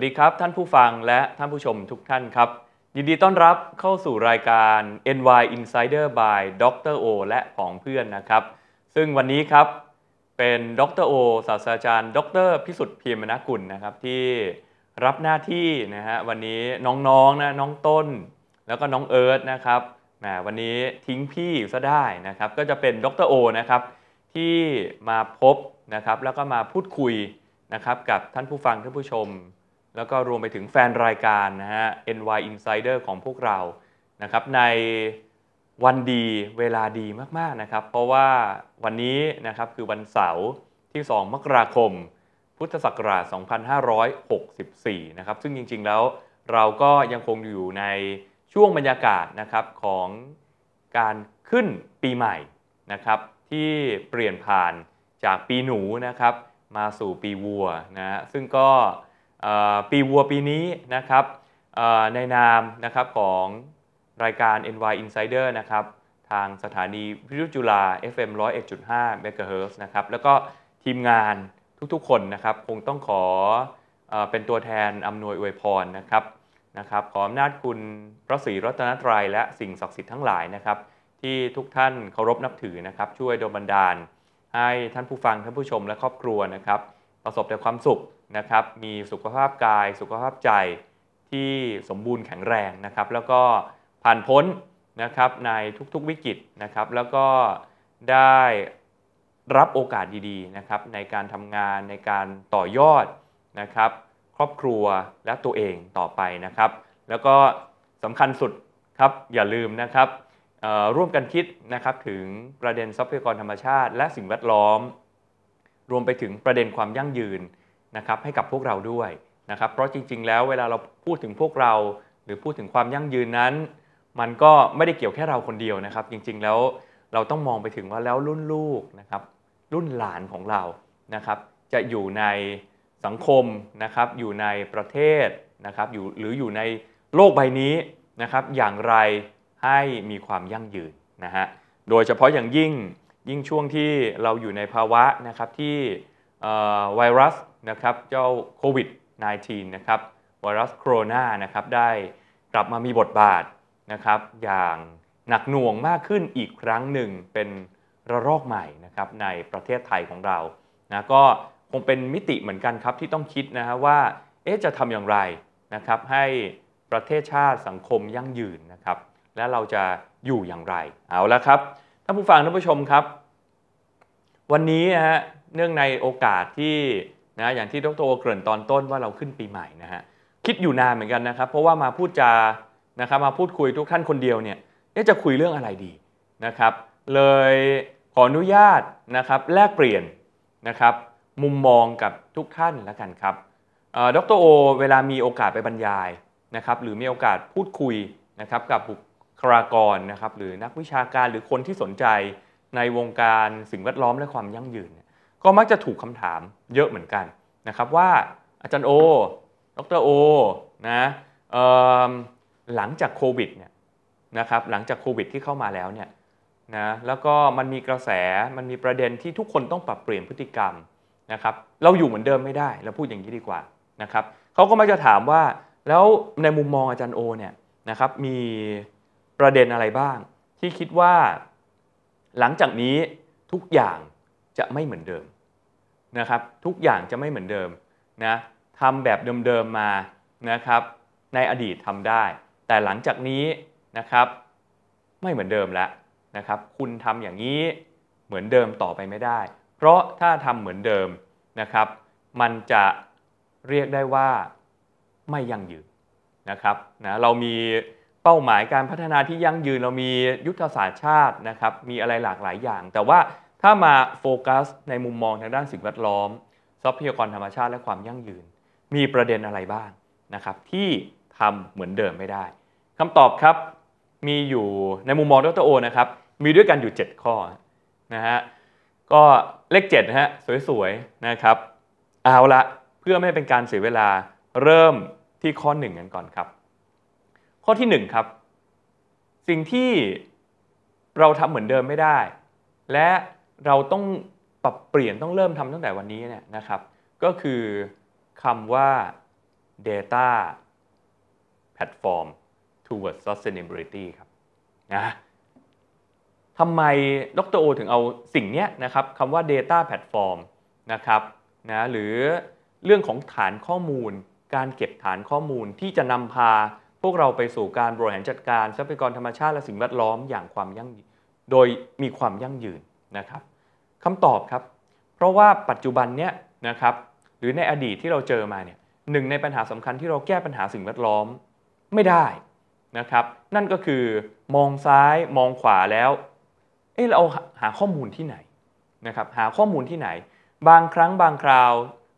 สดีครับท่านผู้ฟังและท่านผู้ชมทุกท่านครับยินดีต้อนรับเข้าสู่รายการ NY Insider by Dr. O และของเพื่อนนะครับ ซึ่งวันนี้ครับเป็นดรโอศาสตราจารย์ดรพิสุทธิ์เพียมนกุลนะครับที่รับหน้าที่นะฮะวันนี้น้องๆนนะน้องต้นแล้วก็น้องเอิร์ธนะครับแหมวันนี้ทิ้งพี่ซะได้นะครับ ก็จะเป็นดรโอนะครับที่มาพบนะครับแล้วก็มาพูดคุยนะครับกับท่านผู้ฟังท่านผู้ชมแล้วก็รวมไปถึงแฟนรายการนะฮะ NY Insider ของพวกเรา นะครับ ในวันดีเวลาดีมากๆนะครับ เพราะว่าวันนี้นะครับคือวันเสาร์ที่ 2 มกราคม พุทธศักราช2564นะครับ ซึ่งจริงๆแล้วเราก็ยังคงอยู่ในช่วงบรรยากาศนะครับของการขึ้นปีใหม่นะครับที่เปลี่ยนผ่านจากปีหนูนะครับมาสู่ปีวัวนะซึ่งก็ปีวัวปีนี้นะครับในนามนะครับของรายการ NY Insider นะครับทางสถานีวิทยุจุฬา FM 101.5 MHz นะครับแล้วก็ทีมงานทุกๆคนนะครับคงต้องขออเป็นตัวแทนอำนวยอวยพรนะครับนะครับขออำนาจคุณพระศรีรัตนตรัยและสิ่งศักดิ์สิทธิ์ทั้งหลายนะครับที่ทุกท่านเคารพนับถือนะครับช่วยดลบันดาล ให้ท่านผู้ฟัง ท่านผู้ชมและครอบครัวนะครับประสบแต่ความสุขนะครับ มีสุขภาพกาย สุขภาพใจที่สมบูรณ์แข็งแรงนะครับ แล้วก็ผ่านพ้นนะครับในทุกๆวิกฤตนะครับ แล้วก็ได้รับโอกาสดีๆนะครับในการทำงานในการต่อยอดนะครับครอบครัวและตัวเองต่อไปนะครับ แล้วก็สำคัญสุดครับอย่าลืมนะครับร่วมกันคิดนะครับถึงประเด็นทรัพยากรธรรมชาติและสิ่งแวดล้อม รวมไปถึงประเด็นความยั่งยืนนะครับให้กับพวกเราด้วยนะครับเพราะจริงๆ แล้วเวลาเราพูดถึงพวกเรา หรือพูดถึงความยั่งยืนนั้น มันก็ไม่ได้เกี่ยวแค่เราคนเดียวนะครับ จริงๆแล้ว เราต้องมองไปถึงว่าแล้วรุ่นลูกนะครับรุ่นหลานของเรานะครับจะอยู่ในสังคมนะครับอยู่ในประเทศนะครับอยู่หรืออยู่ในโลกใบนี้นะครับอย่างไรให้มีความยั่งยืนนะฮะโดยเฉพาะอย่างยิ่งยิ่งช่วงที่เราอยู่ในภาวะนะครับที่ไวรัสนะครับเจ้าโควิด -19 นะครับไวรัสโคโรนานะครับได้กลับมามีบทบาทนะครับอย่างหนักหน่วงมากขึ้นอีกครั้งหนึ่งเป็นระลอกใหม่นะครับในประเทศไทยของเรานะก็คงเป็นมิติเหมือนกันครับที่ต้องคิดนะฮะว่า เอ๊ะจะทำอย่างไรนะครับให้ประเทศชาติสังคมยั่งยืนนะครับและเราจะอยู่อย่างไรเอาละครับท่านผู้ฟังท่านผู้ชมครับ วันนี้นะฮะเนื่องในโอกาสที่นะอย่างที่ดรเกริ่นตอนต้นว่าเราขึ้นปีใหม่นะฮะคิดอยู่นานเหมือนกันนะครับ เพราะว่ามาพูดจานะครับมาพูดคุยทุกท่านคนเดียวเนี่ยจะคุยเรื่องอะไรดีนะครับเลยขออนุญาตนะครับแลกเปลี่ยนนะครับมุมมองกับทุกท่านแล้วกันครับดรโอเวลามีโอกาสไปบรรยายนะครับหรือมีโอกาสพูดคุยนะครับกับบุคลากรนะครับหรือนักวิชาการหรือคนที่สนใจ ในวงการสิ่งแวดล้อมและความยั่งยืนก็มักจะถูกคำถามเยอะเหมือนกันนะครับว่าอาจารย์โอ ดรโอ นะหลังจากโควิดเนี่ยนะครับหลังจากโควิดที่เข้ามาแล้วเนี่ยนะแล้วก็มันมีกระแสมันมีประเด็นที่ทุกคนต้องปรับเปลี่ยนพฤติกรรมนะครับเราอยู่เหมือนเดิมไม่ได้เราพูดอย่างนี้ดีกว่านะครับเขาก็มักจะถามว่าแล้วในมุมมองอาจารย์โอเนี่ยนะครับมีประเด็นอะไรบ้าง ที่คิดว่า หลังจากนี้ทุกอย่างจะไม่เหมือนเดิมนะครับทุกอย่างจะไม่เหมือนเดิมนะทำแบบเดิมๆมานะครับในอดีตทำได้ แต่หลังจากนี้นะครับไม่เหมือนเดิมแล้วนะครับคุณทำอย่างนี้เหมือนเดิมต่อไปไม่ได้ เพราะถ้าทำเหมือนเดิมนะครับมันจะเรียกได้ว่าไม่ยั่งยืนนะครับนะเรามีเป้าหมายการพัฒนาที่ยั่งยืนเรามียุทธศาสตร์ชาตินะครับมีอะไรหลากหลายอย่าง แต่ว่าถ้ามาโฟกัสในมุมมองทางด้านสิ่งแวดล้อมทรัพยากรธรรมชาติและความยั่งยืน มีประเด็นอะไรบ้างนะครับที่ทำเหมือนเดิมไม่ได้คำตอบครับมีอยู่ในมุมมองดรโอ นะครับ มีด้วยกันอยู่ 7 ข้อนะฮะก็เลข7นะฮะสวยๆนะครับเอาละเพื่อไม่เป็นการเสียเวลาเริ่มที่ข้อ 1กันก่อนครับ ข้อที่1ครับ สิ่งที่เราทำเหมือนเดิมไม่ได้ และเราต้องปรับเปลี่ยนต้องเริ่มทำตั้งแต่วันนี้เนี่ยนะครับก็คือคำว่า data platform towards sustainability ครับนะทำไมดรโอถึงเอาสิ่งนี้นะครับคำว่า data platform นะครับนะหรือเรื่องของฐานข้อมูล การเก็บฐานข้อมูลที่จะนำพาพวกเราไปสู่การบริหารจัดการทรัพยากรธรรมชาติและสิ่งแวดล้อมอย่างความยั่ง โดยมีความยั่งยืนนะครับคำตอบครับ เพราะว่าปัจจุบันเนี้ยนะครับหรือในอดีตที่เราเจอมาเนี่ยหนึ่งในปัญหาสำคัญที่เราแก้ปัญหาสิ่งแวดล้อมไม่ได้นะครับนั่นก็คือมองซ้ายมองขวาแล้วเออเราหาข้อมูลที่ไหนนะครับหาข้อมูลที่ไหน บางครั้งบางคราว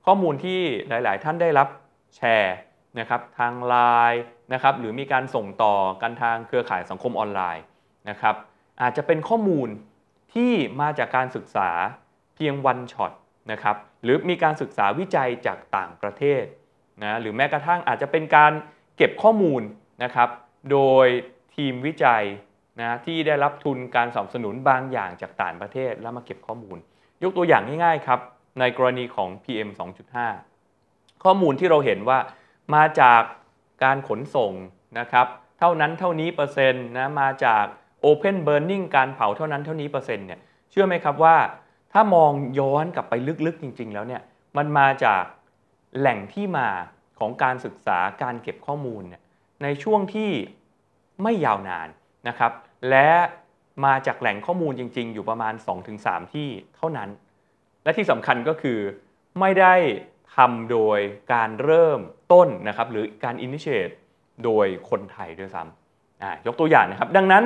ข้อมูลที่หลาย ๆ ท่านได้รับแชร์นะครับทางไลน์นะครับหรือมีการส่งต่อกันทางเครือข่ายสังคมออนไลน์นะครับอาจจะเป็นข้อมูลที่มาจากการศึกษาเพียงวันช็อตนะครับหรือมีการศึกษาวิจัยจากต่างประเทศนะหรือแม้กระทั่งอาจจะเป็นการเก็บข้อมูลนะครับโดยทีมวิจัยนะที่ได้รับทุนการสนับสนุนบางอย่างจากต่างประเทศแล้วมาเก็บข้อมูล ยกตัวอย่างง่ายๆครับในกรณีของ PM 2.5 ข้อมูลที่เราเห็นว่ามาจากการขนส่งนะครับเท่านั้นเท่านี้เปอร์เซ็นต์นะมาจาก Open Burning การเผาเท่านั้นเท่านี้ เปอร์เซ็นต์เนี่ยเชื่อไหมครับว่า ถ้ามองย้อนกลับไปลึกๆ จริงๆ แล้วเนี่ยมันมาจากแหล่งที่มาของการศึกษาการเก็บข้อมูลนในช่วงที่ไม่ยาวนาน นะครับ และมาจากแหล่งข้อมูลจริงๆ อยู่ประมาณ 2-3 ที่เท่านั้น และที่สำคัญก็คือไม่ได้ทำโดยการเริ่มต้นนะครับหรือการ initiate โดยคนไทยด้วยซ้ำยกตัวอย่างนะครับ ดังนั้น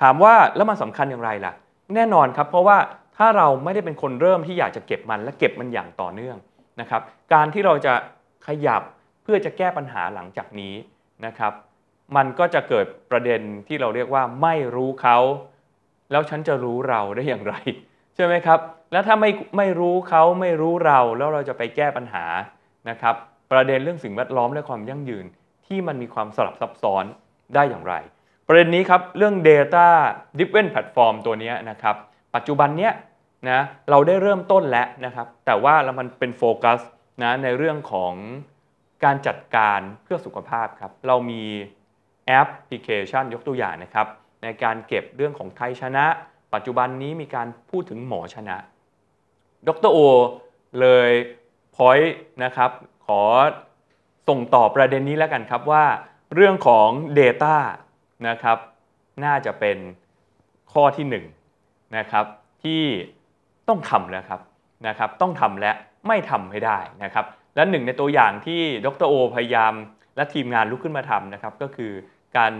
ถามว่าแล้วมันสาคัญอย่างไรล่ะ แน่นอนครับเพราะว่าถ้าเราไม่ได้เป็นคนเริ่มที่อยากจะเก็บมันและเก็บมันอย่างต่อเนื่องนะครับการที่เราจะขยับเพื่อจะแก้ปัญหาหลังจากนี้นะครับมันก็จะเกิดประเด็นที่เราเรียกว่าไม่รู้เขาแล้วฉันจะรู้เราได้อย่างไร ใช่ไหมครับแล้วถ้าไม่ไม่รู้เขาไม่รู้เรา แล้วเราจะไปแก้ปัญหานะครับประเด็นเรื่องสิ่งแวดล้อมและความยั่งยืนที่มันมีความสลับซับซ้อนได้อย่างไรประเด็นนี้ครับเรื่อง Data d r i v e n Platform ตัวนี้นะครับปัจจุบันเนี้ยนะเราได้เริ่มต้นแล้วนะครับแต่ว่าเรามันเป็นโฟกัสนะในเรื่องของการจัดการเพื่อสุขภาพครับเรามีแอปพลิเคชันยกตัวอย่างนะครับในการเก็บเรื่องของไทยชนะ ปัจจุบันนี้มีการพูดถึงหมอชนะดรโอเลยพอยต์นะครับขอส่งต่อประเด็นนี้แล้วกันครับว่าเรื่องของ Data นะครับน่าจะเป็นข้อที่1นนะครับที่ต้องทำแล้วครับนะครับต้องทำและไม่ทำให้ได้นะครับและหนึ่งในตัวอย่างที่ดรโอพยายามและทีมงานลุกขึ้นมาทำนะครับก็คือการ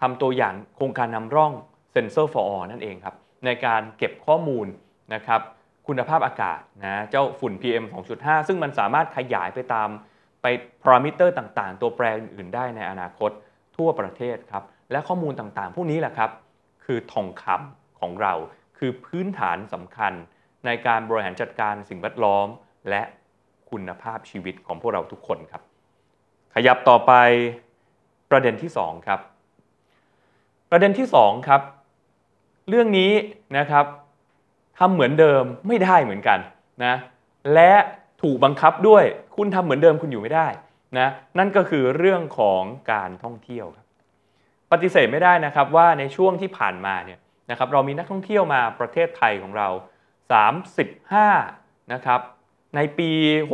ทำตัวอย่างโครงการนำร่อง s e นเซอ for All นั่นเองครับ ในการเก็บข้อมูลนะครับคุณภาพอากาศนะเจ้าฝุ่น PM 2.5 ซึ่งมันสามารถขยายไปตามไปพารามิเตอร์ต่างๆ ตัวแปรอื่นๆได้ในอนาคตทั่วประเทศครับและข้อมูลต่างๆ พวกนี้แหละครับคือทองคำของเรา คือพื้นฐานสำคัญในการบริหารจัดการสิ่งแวดล้อมและคุณภาพชีวิตของพวกเราทุกคนครับ ขยับต่อไปประเด็นที่ 2 ครับ ประเด็นที่2ครับเรื่องนี้นะครับทำเหมือนเดิมไม่ได้เหมือนกันนะและถูกบังคับด้วยคุณทำเหมือนเดิมคุณอยู่ไม่ได้นะนั่นก็คือเรื่องของการท่องเที่ยวครับปฏิเสธไม่ได้นะครับว่าในช่วงที่ผ่านมาเนี่ยนะครับ เรามีนักท่องเที่ยวมาประเทศไทยของเรา35นะครับ ในปี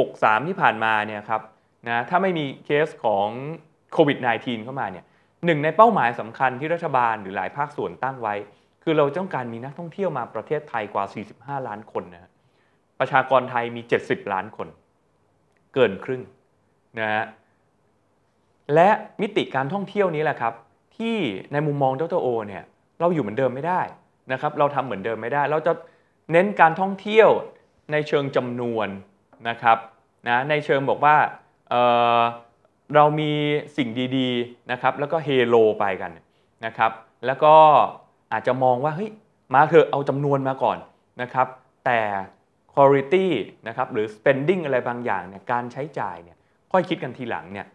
63ที่ผ่านมาเนี่ยครับนะถ้าไม่มีเคสของโควิด -19 เข้ามาเนี่ยหนึ่งในเป้าหมายสำคัญที่รัฐบาลหรือหลายภาคส่วนตั้งไว้ คือเราต้องการมีนักท่องเที่ยวมาประเทศไทยกว่า45 ล้านคนนะประชากรไทยมี 70 ล้านคน เกินครึ่งนะฮะและมิติการท่องเที่ยวนี้แหละครับที่ในมุมมองดรโอเนี่ยเราอยู่เหมือนเดิมไม่ได้นะครับเราทำเหมือนเดิมไม่ได้ เราจะเน้นการท่องเที่ยวในเชิงจำนวนนะครับนะในเชิงบอกว่าเเรามีสิ่งดีๆนะครับแล้วก็เฮโลไปกันนะครับ แล้วก็อาจจะมองว่าเฮ้ยมาเถอะเอาจำนวนมาก่อนนะครับ แต่ quality นะครับหรือ spending อะไรบางอย่างเนี่ยการใช้จ่ายเนี่ยค่อยคิดกันทีหลังเนี่ย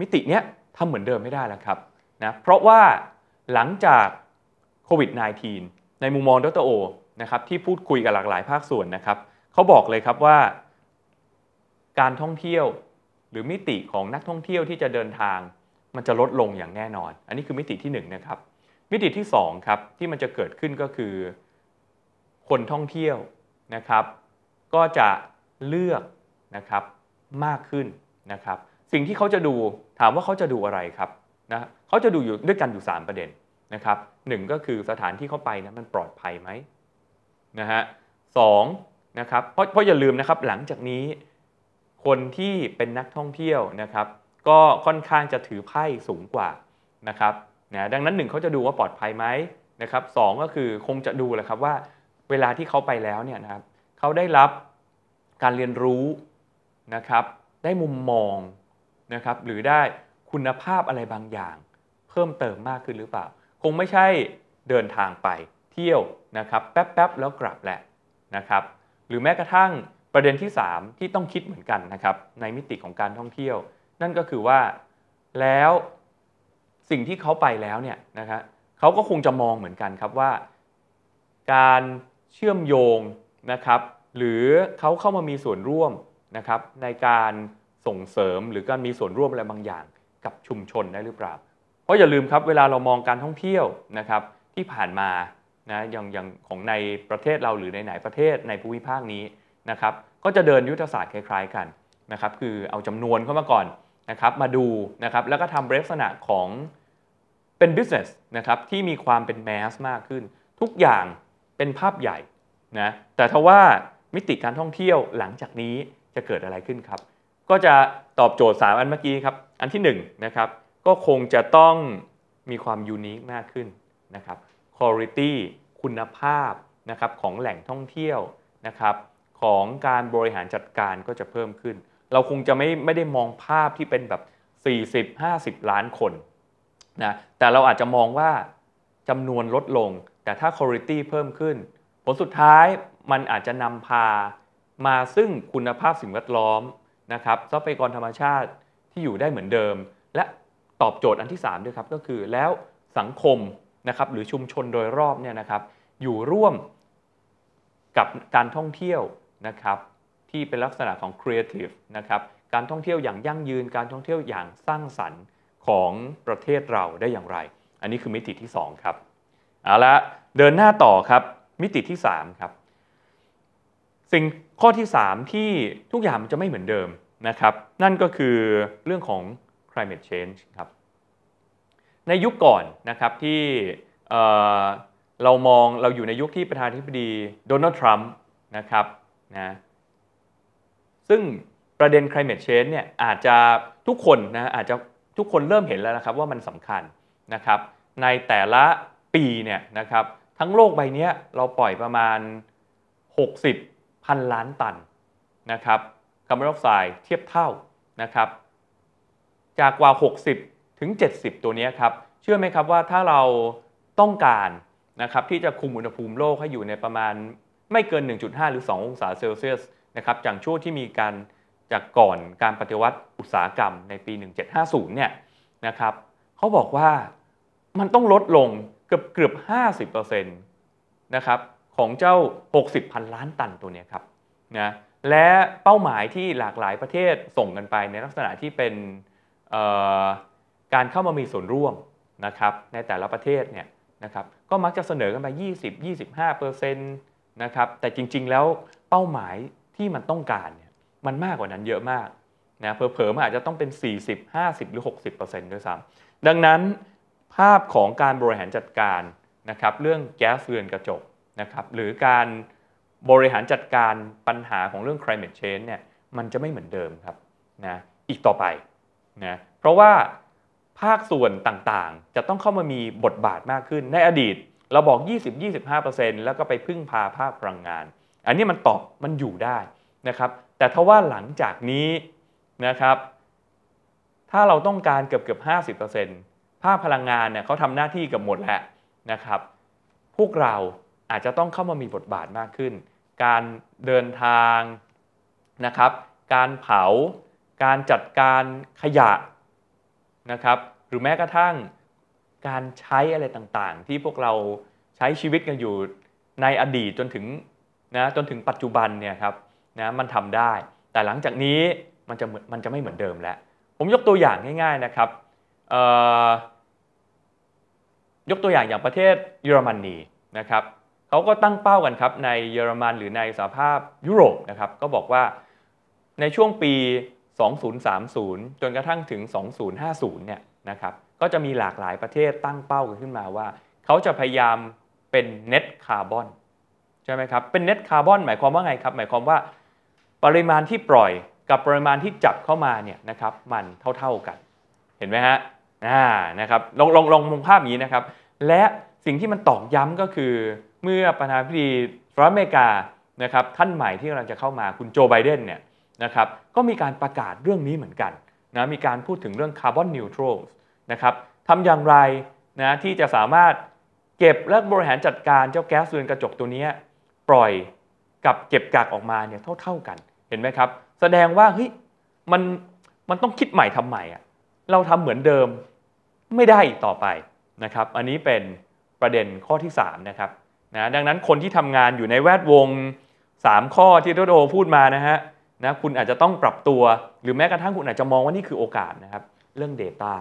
มิติเนี้ยทำเหมือนเดิมไม่ได้แล้วครับนะเพราะว่าหลังจากโควิด -19 ในมุมมองดรโอนะครับที่พูดคุยกับหลากหลายภาคส่วนนะครับเขาบอกเลยครับว่า การท่องเที่ยวหรือมิติของนักท่องเที่ยวที่จะเดินทาง มันจะลดลงอย่างแน่นอน อันนี้คือมิติที่1นนะครับมิติที่2ครับที่มันจะเกิดขึ้นก็คือคนท่องเที่ยวนะครับ ก็จะเลือกนะครับมากขึ้นนะครับ สิ่งที่เขาจะดูถามว่าเขาจะดูอะไรครับนะเขาจะดูอยู่ด้วยกันอยู่ 3 ประเด็นนะครับหก็คือสถานที่เข้าไปนะมันปลอดภัยไหมนะฮะสนะครับเพราะเพราะอย่าลืมนะครับหลังจากนี้คนที่เป็นนักท่องเที่ยวนะครับก็ค่อนข้างจะถือไพ่สูงกว่านะครับนะดังนั้นหนึ่งเขาจะดูว่าปลอดภัยไหมนะครับสก็คือคงจะดูแหละครับว่าเวลาที่เขาไปแล้วเนี่ยนะครับเขาได้รับการเรียนรู้นะครับได้มุมมองนะครับหรือได้คุณภาพอะไรบางอย่างพิ่มเติมมากขึ้นหรือเปล่า คงไม่ใช่เดินทางไปเที่ยวนะครับแป๊บๆแล้วกลับแหละนะครับ หรือแม้กระทั่งประเด็นที่ 3 ที่ต้องคิดเหมือนกันนะครับในมิติของการท่องเที่ยว นั่นก็คือว่าแล้วสิ่งที่เขาไปแล้วเนี่ยนะครับเขาก็คงจะมองเหมือนกันครับว่า การเชื่อมโยงนะครับหรือเขาเข้ามามีส่วนร่วมนะครับในการส่งเสริมหรือการมีส่วนร่วมอะไรบางอย่างกับชุมชนได้หรือเปล่าพราะอย่าลืมครับเวลาเรามองการท่องเที่ยวนะครับ ที่ผ่านมานะอย่างอย่างของในประเทศเราหรือในไหนประเทศในภูมิภาคนี้นะครับ ก็จะเดินยุทธศาสตร์คล้ายๆกันนะครับ คือเอาจำนวนเข้ามาก่อนนะครับ มาดูนะครับแล้วก็ทำลักษณะของเป็น business นะครับ ที่มีความเป็นแมสมากขึ้น ทุกอย่างเป็นภาพใหญ่นะแต่ถ้าว่ามิติการท่องเที่ยวหลังจากนี้จะเกิดอะไรขึ้นครับ ก็จะตอบโจทย์3อันเมื่อกี้ครับอันที่ 1 นะครับก็คงจะต้องมีความยูนิคมากขึ้นนะครับคุณภาพคุณภาพนะครับของแหล่งท่องเที่ยวนะครับของการบริหารจัดการก็จะเพิ่มขึ้น เราคงจะไม่ไม่ได้มองภาพที่เป็นแบบ 40-50 ล้านคนนะแต่เราอาจจะมองว่าจำนวนลดลง แต่ถ้าคุณภาพเพิ่มขึ้นผลสุดท้ายมันอาจจะนำพามาซึ่งคุณภาพสิ่งแวดล้อมนะครับทรัพยากรธรรมชาติที่อยู่ได้เหมือนเดิมและตอบโจทย์อันที่ 3 ด้วยครับก็คือแล้วสังคมนะครับหรือชุมชนโดยรอบเนี่ยนะครับ อยู่ร่วมกับการท่องเที่ยว นะครับ ที่เป็นลักษณะของครีเอทีฟนะครับการท่องเที่ยวอย่างยั่งยืน การท่องเที่ยวอย่างสร้างสรรค์ของประเทศเราได้อย่างไร อันนี้คือมิติที่2ครับเอาละเดินหน้าต่อครับมิติที่3ครับสิ่งข้อที่ 3 ที่ทุกอย่างมันจะไม่เหมือนเดิมนะครับ นั่นก็คือเรื่องของ climate change ครับ ในยุคก่อนนะครับที่เรามองเราอยู่ในยุคที่ประธานธิบดี โดนัลด์ทรัมป์นะครับนะซึ่งประเด็น climate change เนี่ยอาจจะทุกคนนะอาจจะทุกคนเริ่มเห็นแล้วนะครับว่ามันสำคัญนะครับ ในแต่ละปีเนี่ยนะครับทั้งโลกใบนี้เราปล่อยประมาณ 60พันล้านตันนะครับคาร์บอนไดออกไซด์เทียบเท่านะครับจากกว่า 60 ถึง 70 ตัวนี้ครับ เชื่อไหมครับว่าถ้าเราต้องการนะครับที่จะคุมอุณหภูมิโลกให้อยู่ในประมาณไม่เกิน 1.5 หรือ 2 องศาเซลเซียสนะครับจากช่วงที่มีการจากก่อนการปฏิวัติอุตสาหกรรมในปี 1750เนี่ยนะครับเขาบอกว่ามันต้องลดลงเกือบเกือบ50%นะครับของเจ้า 60พันล้านตันตัวนี้ครับนะและเป้าหมายที่หลากหลายประเทศส่งกันไปในลักษณะที่เป็นการเข้ามามีส่วนร่วมนะครับในแต่ละประเทศเนี่ยนะครับก็มักจะเสนอกันไป 20 25เปอร์เซ็นต์นะครับแต่จริง ๆแล้วเป้าหมายที่มันต้องการเนี่ยมันมากกว่านั้นเยอะมากนะเผลอๆมันอาจจะต้องเป็น 40 50 หรือ 60เปอร์เซ็นต์ด้วยซ้ำดังนั้นภาพของการบริหารจัดการนะครับเรื่องแก๊สเรือนกระจกนะครับหรือการบริหารจัดการปัญหาของเรื่อง climate change เนี่ยมันจะไม่เหมือนเดิมครับนะอีกต่อไปนะเพราะว่าภาคส่วนต่างๆ จะต้องเข้ามามีบทบาทมากขึ้น ในอดีตเราบอก 20-25%แล้วก็ไปพึ่งพาภาคพลังงาน อันนี้มันตอบ มันอยู่ได้นะครับ แต่ถ้าว่าหลังจากนี้ นะครับ ถ้าเราต้องการเกือบเกือบ50%ภาคพลังงานเนี่ยเขาทำหน้าที่กับหมดแล้วนะครับ พวกเราอาจจะต้องเข้ามามีบทบาทมากขึ้น การเดินทางนะครับ การเผาการจัดการขยะ นะครับ หรือแม้กระทั่งการใช้อะไรต่างๆ ที่พวกเราใช้ชีวิตกันอยู่ในอดีตจนถึงนะจนถึงปัจจุบันเนี่ยครับนะมันทำได้ แต่หลังจากนี้ มันจะมันจะไม่เหมือนเดิมแล้ว ผมยกตัวอย่างง่ายๆนะครับยกตัวอย่างอย่างประเทศเยอรมนีนะครับเขาก็ตั้งเป้ากันครับ ในเยอรมันหรือในสหภาพยุโรปนะครับก็บอกว่าในช่วงปี2030 จนกระทั่งถึง 2050 เนี่ยนะครับ ก็จะมีหลากหลายประเทศตั้งเป้ากันขึ้นมาว่า เขาจะพยายามเป็นเน็ตคาร์บอนใช่ไหมครับ เป็นเน็ตคาร์บอนหมายความว่าไงครับ หมายความว่าปริมาณที่ปล่อยกับปริมาณที่จับเข้ามาเนี่ยนะครับมันเท่าๆกัน เห็นไหมฮะ อ่านะครับลองลองลองมองภาพนี้นะครับ และสิ่งที่มันตอกย้ำก็คือเมื่อประธานาธิบดีสหรัฐอเมริกานะครับท่านใหม่ที่กำลังจะเข้ามาคุณโจไบเดนเนี่ยนะครับ ก็มีการประกาศเรื่องนี้เหมือนกันนะ มีการพูดถึงเรื่องคาร์บอนนิวทรัลนะครับทำอย่างไรนะที่จะสามารถเก็บและบริหารจัดการเจ้าแก๊สเรือนกระจกตัวนี้ปล่อยกับเก็บกากออกมาเนี่ยเท่าๆกัน เห็นไหมครับ แสดงว่าเฮ้ยมันมันต้องคิดใหม่ทำใหม่อ่ะ เราทำเหมือนเดิมไม่ได้อีกต่อไปนะครับ อันนี้เป็นประเด็นข้อที่3นะครับนะ ดังนั้นคนที่ทำงานอยู่ในแวดวง 3 ข้อที่โดโดพูดมานะฮะนะคุณอาจจะต้องปรับตัว หรือแม้กระทั่ง คุณอาจจะมองว่านี่คือโอกาสนะครับ เรื่อง Data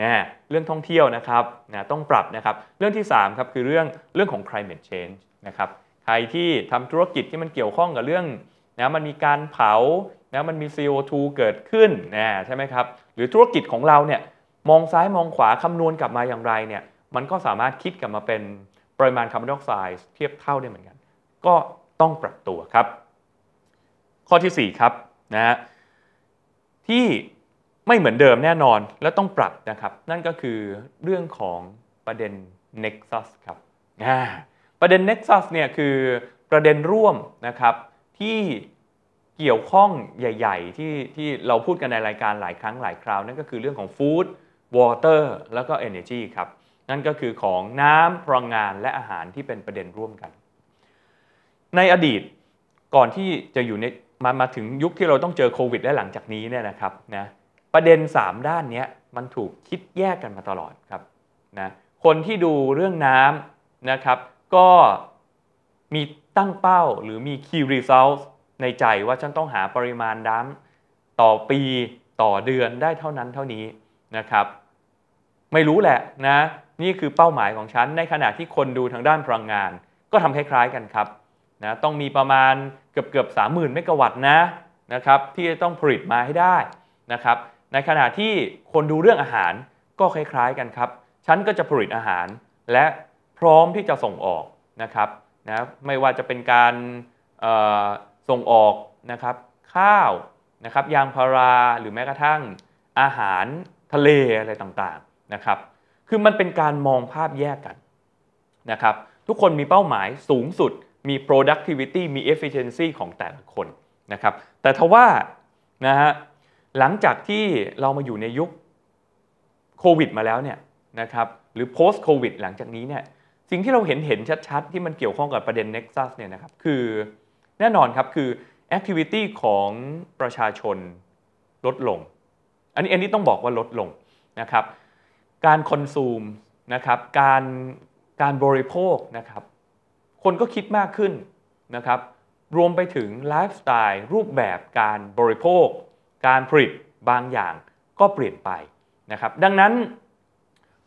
นะเรื่องท่องเที่ยวนะครับนะต้องปรับนะครับเรื่องที่3ครับคือเรื่องเรื่องของ climate change นะครับใครที่ทำธุรกิจที่มันเกี่ยวข้องกับเรื่องนะมันมีการเผานะมันมี CO2 เกิดขึ้นนะใช่ไหมครับหรือธุรกิจของเราเนี่ยมองซ้ายมองขวาคำนวณกลับมาอย่างไรเนี่ยมันก็สามารถคิดกลับมาเป็นปริมาณคาร์บอนไดออกไซด์เทียบเท่าได้เหมือนกัน ก็ต้องปรับตัวครับข้อที่ 4 ครับนะฮะที่ไม่เหมือนเดิมแน่นอนและต้องปรับนะครับ นั่นก็คือเรื่องของประเด็น Nexus ครับประเด็น Nexus เนี่ยคือประเด็นร่วมนะครับ ที่เกี่ยวข้องใหญ่ๆ ที่ที่เราพูดกันในรายการหลายครั้งหลายคราว นั่นก็คือเรื่องของ Food Water แล้วก็ Energy ครับนั่นก็คือของน้ำพลังงานและอาหารที่เป็นประเด็นร่วมกัน ในอดีตก่อนที่จะอยู่ในมามาถึงยุคที่เราต้องเจอโควิดและหลังจากนี้เนี่ยนะครับนะประเด็น 3 ด้านนี้มันถูกคิดแยกกันมาตลอดครับนะคนที่ดูเรื่องน้ำนะครับ ก็มีตั้งเป้าหรือมี key result ในใจว่าฉันต้องหาปริมาณน้ำต่อปีต่อเดือนได้เท่านั้นเท่านี้นะครับ ไม่รู้แหละนะนี่คือเป้าหมายของฉันในขณะที่คนดูทางด้านพลังงานก็ทำคล้ายๆกันครับนะต้องมีประมาณเกือบเกือบสามหมื่นเมกะวัตต์นะ นะครับ ที่จะต้องผลิตมาให้ได้นะครับ ในขณะที่คนดูเรื่องอาหารก็คล้ายๆกันครับ ฉันก็จะผลิตอาหารและพร้อมที่จะส่งออกนะครับ นะไม่ว่าจะเป็นการส่งออกนะครับข้าวนะครับยางพาราหรือแม้กระทั่งอาหารทะเลอะไรต่างๆนะครับ คือมันเป็นการมองภาพแยกกันนะครับ ทุกคนมีเป้าหมายสูงสุดมี productivity มี efficiency ของแต่ละคนนะครับ แต่ทว่านะฮะ หลังจากที่เรามาอยู่ในยุคโควิดมาแล้วเนี่ยนะครับ หรือ post covid หลังจากนี้เนี่ย สิ่งที่เราเห็นเห็นชัดๆ ที่มันเกี่ยวข้องกับประเด็น nexus เนี่ยนะครับ คือแน่นอนครับ คือ activity ของประชาชนลดลง อันนี้อันนี้ต้องบอกว่าลดลงนะครับ การคอนซูม นะครับ การการบริโภคนะครับคนก็คิดมากขึ้นนะครับ รวมไปถึงไลฟ์สไตล์รูปแบบการบริโภค การผลิตบางอย่างก็เปลี่ยนไปนะครับ ดังนั้น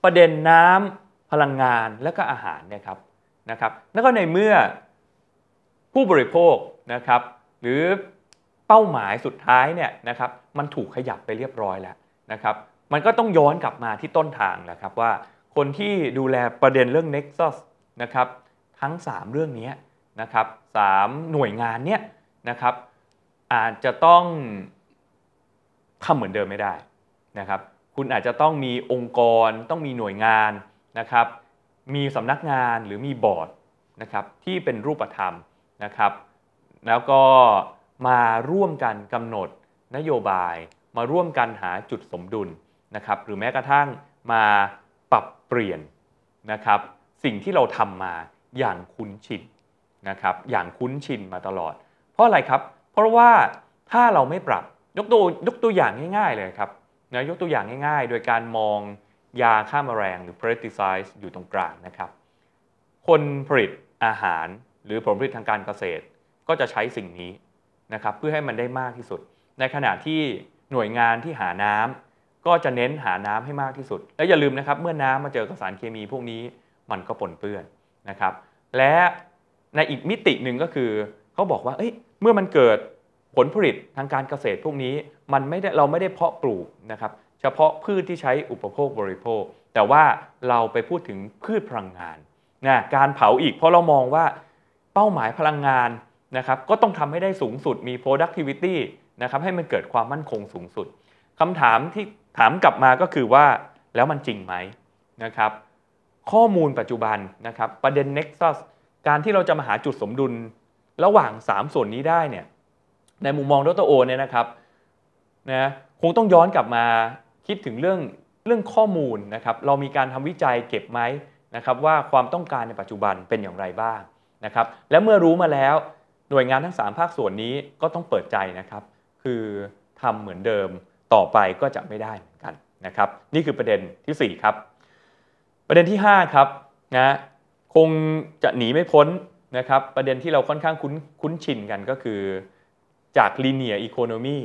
ประเด็นน้ำพลังงานและก็อาหารนะครับนะครับ แล้วก็ในเมื่อผู้บริโภคนะครับ หรือเป้าหมายสุดท้ายเนี่ยนะครับมันถูกขยับไปเรียบร้อยแล้วนะครับ มันก็ต้องย้อนกลับมาที่ต้นทางแหละครับว่าคนที่ดูแลประเด็นเรื่อง Nexus นะครับทั้ง 3เรื่องนี้นะครับสหน่วยงานเนี้ยนะครับอาจจะต้องทำเหมือนเดิมไม่ได้นะครับคุณอาจจะต้องมีองค์กรต้องมีหน่วยงานนะครับ มีสำนักงานหรือมีบอร์ดนะครับที่เป็นรูปธรรมนะครับแล้วก็มาร่วมกันกำหนดนโยบายมาร่วมกันหาจุดสมดุลนะครับหรือแม้กระทั่งมาปรับเปลี่ยนนะครับสิ่งที่เราทำมาอย่างคุ้นชินนะครับอย่างคุ้นชินมาตลอด เพราะอะไรครับ เพราะว่าถ้าเราไม่ปรับยกตัวยกตัวอย่างง่ายๆ เลยครับนะยกตัวอย่างง่าย ๆ โดยการมองยาฆ่ามาแมลงหรือ pesticide อยู่ตรงกลางนะครับ คนผลิตอาหาร หรือผลผลิตทางการเกษตร ก็จะใช้สิ่งนี้นะครับเพื่อให้มันได้มากที่สุด ในขณะที่หน่วยงานที่หาน้ำ ก็จะเน้นหาน้ำให้มากที่สุด และอย่าลืมนะครับเมื่อน้ำมาเจอกับสารเคมี พวกนี้มันก็ปนเปื้อนนะครับและในอีกมิติหนึ่งก็คือ เขาบอกว่าเเมื่อมันเกิดผลผลิตทางการเกษตรพวกนี้มันไม่ได้เราไม่ได้เพาะปลูกนะครับเฉพาะพืชที่ใช้อุปโภคบริโภค แต่ว่าเราไปพูดถึงพืชพลังงานนะการเผาอีกเพราะเรามองว่าเป้าหมายพลังงานนะครับ ก็ต้องทำให้ได้สูงสุดมี productivity นะครับให้มันเกิดความมั่นคงสูงสุด คำถามที่ถามกลับมาก็คือว่า แล้วมันจริงไหมนะครับข้อมูลปัจจุบันนะครับประเด็น Nexus การที่เราจะมาหาจุดสมดุลระหว่าง 3 ส่วนนี้ได้เนี่ยในมุมมองดรโอเนี่ยนะครับนะคงต้องย้อนกลับมาคิดถึงเรื่องเรื่องข้อมูลนะครับ เรามีการทำวิจัยเก็บไหมนะครับ ว่าความต้องการในปัจจุบันเป็นอย่างไรบ้างนะครับ และเมื่อรู้มาแล้ว หน่วยงานทั้ง 3 ภาคส่วนนี้ก็ต้องเปิดใจนะครับ คือทำเหมือนเดิมต่อไปก็จะไม่ได้เหมือนกันนะครับ นี่คือประเด็นที่ 4 ครับประเด็นที่ 5 ครับนะคงจะหนีไม่พ้นนะครับประเด็นที่เราค่อนข้างคุ้นนชินกันก็คือจากลีเนียอีโคโนมี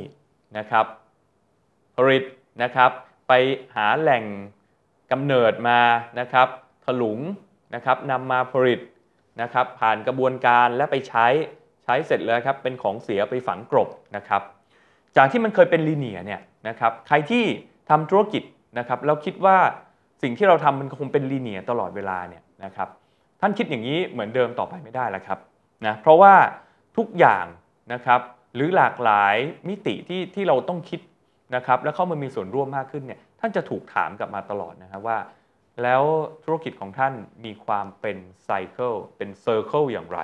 นะครับ ผลิตนะครับ ไปหาแหล่งกำเนิดมานะครับถลุงนะครับนำมาผลิตนะครับผ่านกระบวนการและไปใช้ใช้เสร็จแล้วครับ เป็นของเสียไปฝังกรบนะครับจากที่มันเคยเป็นลีเนียเนี่ยนะครับใครที่ทำธุรกิจนะครับเราคิดว่าสิ่งที่เราทำมันคงเป็นลีเนียตลอดเวลาเนี่ยนะครับท่านคิดอย่างนี้เหมือนเดิมต่อไปไม่ได้แล้วครับนะเพราะว่าทุกอย่างนะครับหรือหลากหลายมิติที่ที่เราต้องคิดนะครับแล้วเข้ามามีส่วนร่วมมากขึ้นเนี่ยท่านจะถูกถามกลับมาตลอดนะครับว่า แล้วธุรกิจของท่านมีความเป็นไซเคิลเป็นเซอร์เคิลอย่างไร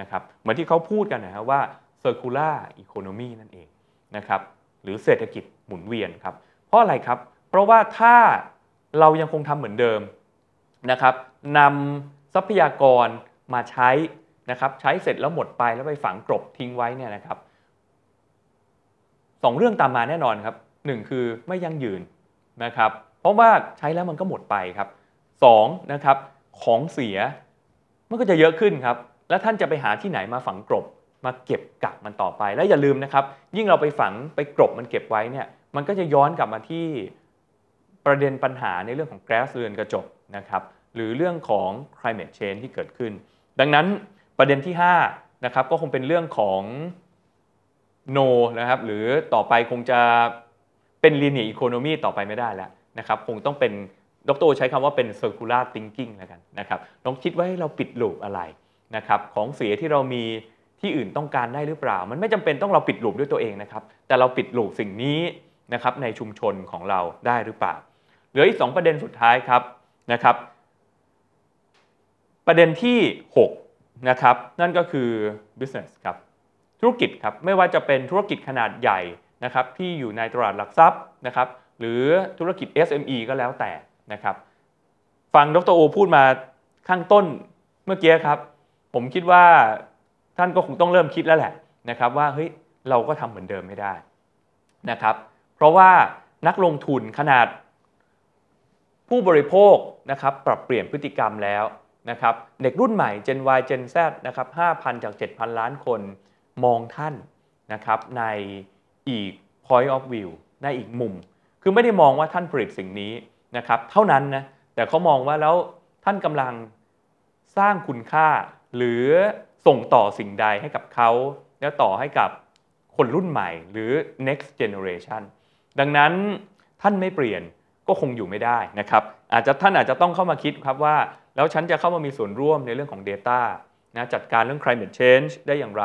นะครับเหมือนที่เขาพูดกันนะครับว่าเซอร์คูล่าอีโคโนมีนั่นเองนะครับหรือเศรษฐกิจหมุนเวียนครับเพราะอะไรครับเพราะว่าถ้าเรายังคงทำเหมือนเดิมนะครับนำทรัพยากรมาใช้นะครับ ใช้เสร็จแล้วหมดไปแล้วไปฝังกรบทิ้งไว้เนี่ยนะครับสองเรื่องตามมาแน่นอนครับหนึ่งคือไม่ยั่งยืนนะครับ เพราะว่าใช้แล้วมันก็หมดไปครับสองนะครับของเสีย มันก็จะเยอะขึ้นครับ แล้วท่านจะไปหาที่ไหนมาฝังกรบมาเก็บกักมันต่อไป และอย่าลืมนะครับ ยิ่งเราไปฝังไปกรบมันเก็บไว้เนี่ยมันก็จะย้อนกลับมาที่ประเด็นปัญหาในเรื่องของแก๊สเรือนกระจกนะครับหรือเรื่องของ climate change ที่เกิดขึ้น ดังนั้นประเด็นที่5นะครับก็คงเป็นเรื่องของ no นะครับหรือต่อไปคงจะเป็น linear economy ต่อไปไม่ได้แล้วนะครับคงต้องเป็นดรใช้คำว่าเป็น circular thinking แล้วกันนะครับลองคิดว่าเราปิดหลูปอะไรนะครับของเสียที่เรามีที่อื่นต้องการได้หรือเปล่า มันไม่จำเป็นต้องเราปิดหลูปด้วยตัวเองนะครับแต่เราปิดหลูปสิ่งนี้นะครับในชุมชนของเราได้หรือเปล่าเหลืออีก 2 ประเด็นสุดท้ายครับนะครับประเด็นที่6นะครับนั่นก็คือ business ครับธุรกิจครับ ไม่ว่าจะเป็นธุรกิจขนาดใหญ่นะครับที่อยู่ในตลาดหลักทรัพย์นะครับหรือธุรกิจ SME ก็แล้วแต่นะครับฟังดรโอพูดมาข้างต้นเมื่อกี้ครับ ผมคิดว่าท่านก็คงต้องเริ่มคิดแล้วแหละนะครับว่าเฮ้ยเราก็ทำเหมือนเดิมไม่ได้นะครับเพราะว่านักลงทุนขนาดผู้บริโภคนะครับปรับเปลี่ยนพฤติกรรมแล้วนะครับเด็กรุ่นใหม่ Gen Y Gen Z นะครับ5,000 จาก 7,000 ล้านคนมองท่านนะครับในอีก point of view ในอีกมุม คือไม่ได้มองว่าท่านผลิตสิ่งนี้นะครับเท่านั้นนะแต่เขามองว่าแล้วท่านกำลังสร้างคุณค่า หรือส่งต่อสิ่งใดให้กับเขา แล้วต่อให้กับคนรุ่นใหม่หรือ next generation ดังนั้นท่านไม่เปลี่ยนก็คงอยู่ไม่ได้นะครับ อาจจะท่านอาจจะต้องเข้ามาคิดครับว่า แล้วฉันจะเข้ามามีส่วนร่วมในเรื่องของ Data นะจัดการเรื่อง climate change ได้อย่างไร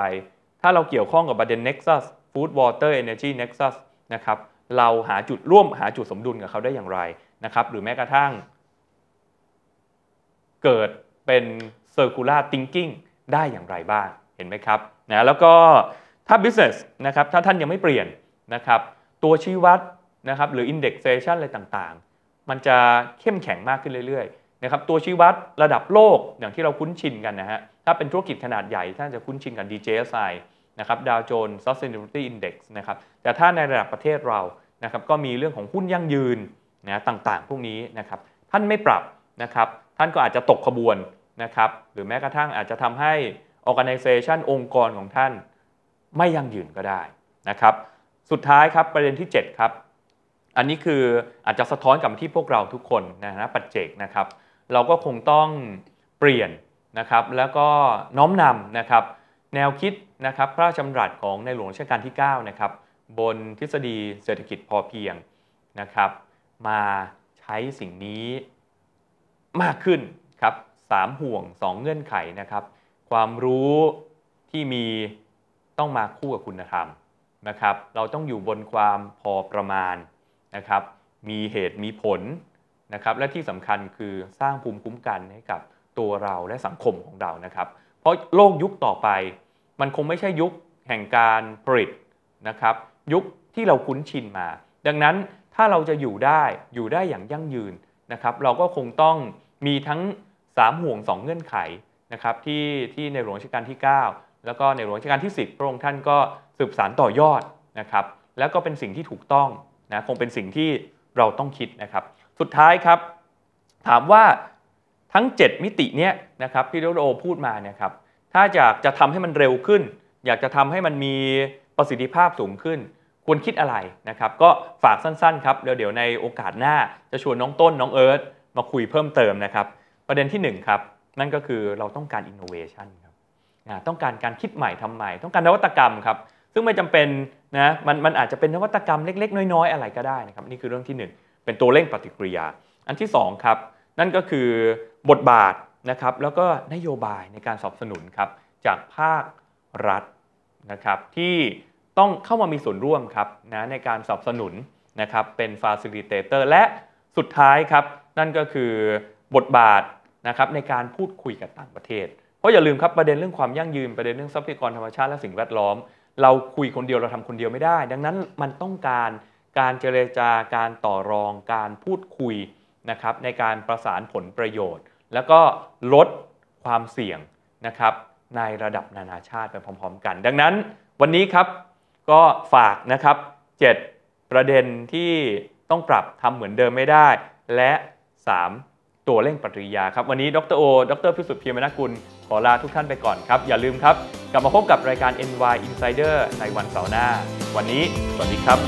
ถ้าเราเกี่ยวข้องกับประเด็น nexus food water energy nexus นะครับเราหาจุดร่วมหาจุดสมดุลกับเขาได้อย่างไรนะครับหรือแม้กระทั่ง เกิดเป็น circular thinking ได้อย่างไรบ้าง เห็นไหมครับนะแล้วก็ถ้า business นะครับถ้าท่านยังไม่เปลี่ยนนะครับตัวชี้วัดนะครับหรือ indexation อะไรต่างๆ มันจะเข้มแข็งมากขึ้นเรื่อยๆนะครับตัวชี้วัดระดับโลกอย่างที่เราคุ้นชินกันนะฮะถ้าเป็นธุรกิจขนาดใหญ่ท่านจะคุ้นชินกับ DJSI นะครับดาวโจนส์ sustainability index นะครับแต่ถ้าในระดับประเทศเรานะครับก็มีเรื่องของหุ้นยั่งยืนนะต่างๆ พวกนี้นะครับท่านไม่ปรับนะครับ ท่านก็อาจจะตกขบวนนะครับหรือแม้กระทั่งอาจจะทำให้ organization องค์กรของท่านไม่ยั่งยืนก็ได้นะครับ สุดท้ายครับประเด็นที่ 7 ครับอันนี้คืออาจจะสะท้อนกับที่พวกเราทุกคนนะนะปัจเจกนะครับ เราก็คงต้องเปลี่ยนนะครับ แล้วก็น้อมนำนะครับ แนวคิดนะครับ พระราชดำรัสของในหลวงรัชกาลที่9นะครับ บนทฤษฎีเศรษฐกิจพอเพียงนะครับ มาใช้สิ่งนี้มากขึ้นครับสามห่วง2 เงื่อนไขนะครับ ความรู้ที่มีต้องมาคู่กับคุณธรรมนะครับ เราต้องอยู่บนความพอประมาณนะครับ มีเหตุมีผลนะครับ และที่สำคัญคือสร้างภูมิคุ้มกันให้กับตัวเราและสังคมของเรานะครับ เพราะโลกยุคต่อไป มันคงไม่ใช่ยุคแห่งการผลิตนะครับยุคที่เราคุ้นชินมา ดังนั้นถ้าเราจะอยู่ได้อยู่ได้อย่างยั่งยืนนะครับเราก็คงต้องมีทั้ง 3 ห่วง 2 เงื่อนไขนะครับที่ที่ในหลวงรัชกาลที่ 9 แล้วก็ในหลวงรัชกาลที่ 10พระองค์ท่านก็สืบสานต่อยอดนะครับแล้วก็เป็นสิ่งที่ถูกต้องนะคงเป็นสิ่งที่เราต้องคิดนะครับ สุดท้ายครับ ถามว่าทั้ง 7 มิติเนี้ยนะครับที่โรโอพูดมาเนี่ยครับถ้าอยากจะทำให้มันเร็วขึ้น อยากจะทำให้มันมีประสิทธิภาพสูงขึ้น ควรคิดอะไรนะครับก็ฝากสั้น ๆ ครับเดี๋ยวเดี๋ยวในโอกาสหน้าจะชวนน้องต้น น้องเอิร์ธมาคุยเพิ่มเติมนะครับ ประเด็นที่ 1 ครับ นั่นก็คือเราต้องการอินโนเวชันครับต้องการการคิดใหม่ทำใหม่ ต้องการนวัตกรรมครับซึ่งไม่จำเป็นนะมันมันอาจจะเป็นนวัตกรรมเล็กๆ น้อยๆ อะไรก็ได้นะครับ นี่คือเรื่องที่ 1 เป็นตัวเร่งปฏิกิริยาอันที่ 2 ครับ นั่นก็คือบทบาทนะครับแล้วก็นโยบายในการสนับสนุนครับ จากภาครัฐนะครับที่ต้องเข้ามามีส่วนร่วมครับนะในการสนับสนุนนะครับเป็นฟาซิลิเตเตอร์ และสุดท้ายครับ นั่นก็คือบทบาทนะครับในการพูดคุยกับต่างประเทศเพราะอย่าลืมครับประเด็นเรื่องความยั่งยืนประเด็นเรื่องทรัพยากรธรรมชาติและสิ่งแวดล้อมเราคุยคนเดียวเราทำคนเดียวไม่ได้ ดังนั้นมันต้องการการเจรจาการต่อรองการพูดคุยนะครับในการประสานผลประโยชน์ แล้วก็ลดความเสี่ยงนะครับในระดับนานาชาติไปพร้อมๆ กัน ดังนั้นวันนี้ครับก็ฝากนะครับ7ประเด็นที่ต้องปรับทำเหมือนเดิมไม่ได้และ 3ตัวเร่งปฏิกิริยาครับ วันนี้ดรโอดรพิสุทธิ์เพียรมนกุลขอลาทุกท่านไปก่อนครับ อย่าลืมครับ กลับมาพบกับรายการ NY Insider ในวันเสาร์หน้า วันนี้สวัสดีครับ